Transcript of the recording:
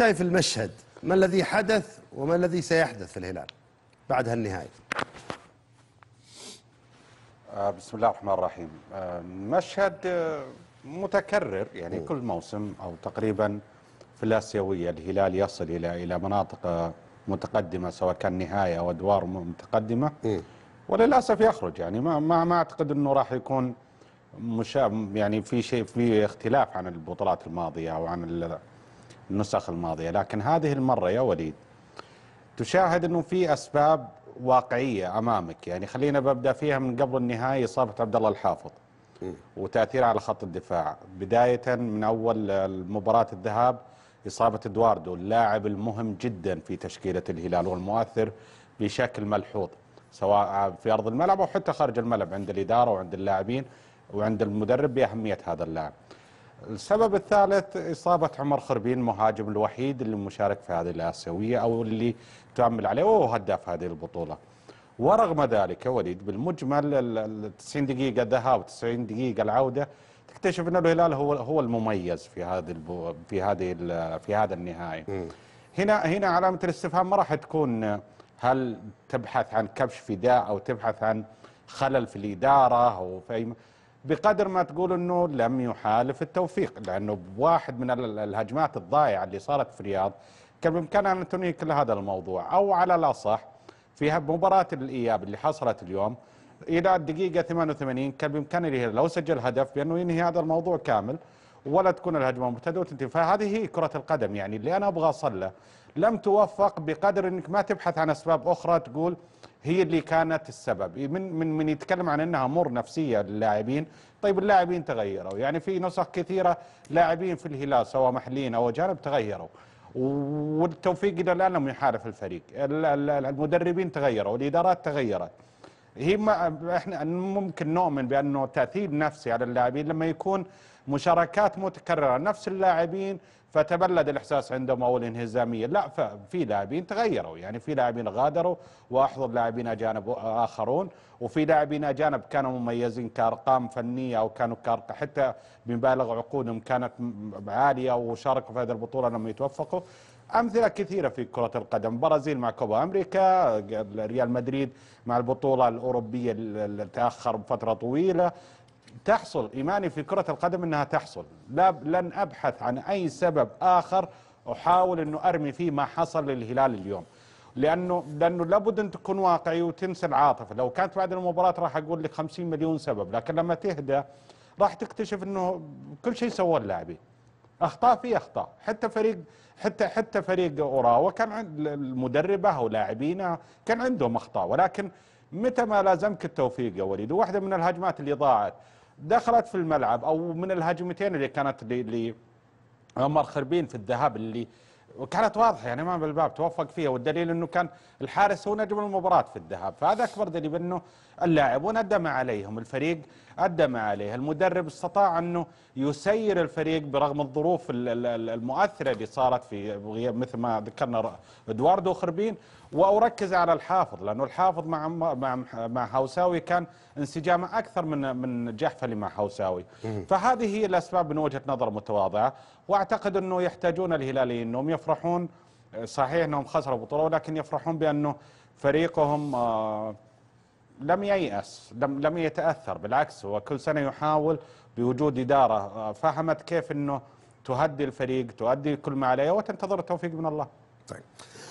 شايف المشهد ما الذي حدث وما الذي سيحدث في الهلال بعد هالنهاية آه، بسم الله الرحمن الرحيم آه، مشهد آه، متكرر يعني م. كل موسم أو تقريبا في الآسيوية الهلال يصل إلى إلى مناطق متقدمة سواء كان نهاية أو أدوار متقدمة م. وللأسف يخرج يعني ما ما, ما أعتقد أنه راح يكون مشا يعني في شيء في اختلاف عن البطولات الماضية أو عن النسخ الماضية لكن هذه المرة يا وليد تشاهد أنه في أسباب واقعية أمامك يعني خلينا ببدأ فيها من قبل النهاية إصابة عبد الله الحافظ وتأثيره على خط الدفاع بداية من أول مباراة الذهاب إصابة إدواردو اللاعب المهم جدا في تشكيلة الهلال والمؤثر بشكل ملحوظ سواء في أرض الملعب أو حتى خارج الملعب عند الإدارة وعند اللاعبين وعند المدرب بأهمية هذا اللاعب السبب الثالث إصابة عمر خربين المهاجم الوحيد اللي مشارك في هذه الآسيوية أو اللي تعمل عليه وهو هداف هذه البطولة ورغم ذلك وليد بالمجمل ال 90 دقيقة الذهاب 90 دقيقة العودة تكتشف أن الهلال هو هو المميز في هذه في هذه في هذا النهائي هنا هنا علامة الاستفهام ما راح تكون هل تبحث عن كبش فداء أو تبحث عن خلل في الإدارة أو في بقدر ما تقول انه لم يحالف التوفيق لانه بواحد من الهجمات الضائعه اللي صارت في الرياض كان بامكانها ان تنهي كل هذا الموضوع او على الاصح في مباراه الاياب اللي حصلت اليوم الى الدقيقه 88 كان بامكانه لو سجل هدف بانه ينهي هذا الموضوع كامل ولا تكون الهجمه مرتده وتنتهي فهذه هي كره القدم يعني اللي انا ابغى اصله له لم توفق بقدر انك ما تبحث عن اسباب اخرى تقول هي اللي كانت السبب من من من يتكلم عن انها امور نفسيه للاعبين طيب اللاعبين تغيروا يعني في نسخ كثيره لاعبين في الهلال سواء محليين او اجانب تغيروا والتوفيق الى الان لم يحالف الفريق المدربين تغيروا الادارات تغيرت هي ما احنا ممكن نؤمن بانه تاثير نفسي على اللاعبين لما يكون مشاركات متكرره نفس اللاعبين فتبلد الاحساس عندهم او الانهزاميه، لا في لاعبين تغيروا يعني في لاعبين غادروا واحضر لاعبين اجانب اخرون وفي لاعبين اجانب كانوا مميزين كارقام فنيه او كانوا كارقام حتى بمبالغ عقودهم كانت عاليه وشاركوا في هذه البطوله لما يتوفقوا، أمثلة كثيرة في كرة القدم برازيل مع كوبا أمريكا ريال مدريد مع البطولة الأوروبية اللي تأخر بفتره طويلة تحصل إيماني في كرة القدم أنها تحصل لا لن أبحث عن أي سبب آخر أحاول أنه أرمي فيه ما حصل للهلال اليوم لانه لانه لابد ان تكون واقعي وتنسى العاطفه، لو كانت بعد المباراه راح اقول لك 50 مليون سبب، لكن لما تهدى راح تكتشف انه كل شيء سواه اللاعبين. اخطاء في اخطاء حتى فريق حتى حتى فريق اوراوا كان عند المدربه ولاعبينه كان عندهم اخطاء ولكن متى ما لازمك التوفيق يا وليد واحده من الهجمات اللي ضاعت دخلت في الملعب او من الهجمتين اللي كانت لعمر خربين في الذهاب اللي وكانت واضحه يعني امام الباب توفق فيها والدليل انه كان الحارس هو نجم المباراه في الذهاب فهذا اكبر دليل انه اللاعبون ادى ما عليهم الفريق ادى ما عليه المدرب استطاع انه يسير الفريق برغم الظروف المؤثره اللي صارت في غياب مثل ما ذكرنا ادواردو خربين واركز على الحافظ لانه الحافظ مع مع مع هاوساوي كان انسجامه اكثر من من جحفلي مع هاوساوي فهذه هي الاسباب من وجهه نظر متواضعه واعتقد انه يحتاجون الهلاليين انهم يفرحون آه، صحيح انهم خسروا بطوله ولكن يفرحون بانه فريقهم آه، لم ييأس لم لم يتأثر بالعكس هو كل سنة يحاول بوجود إدارة آه، فهمت كيف أنه تهدي الفريق تؤدي كل ما عليه وتنتظر التوفيق من الله طيب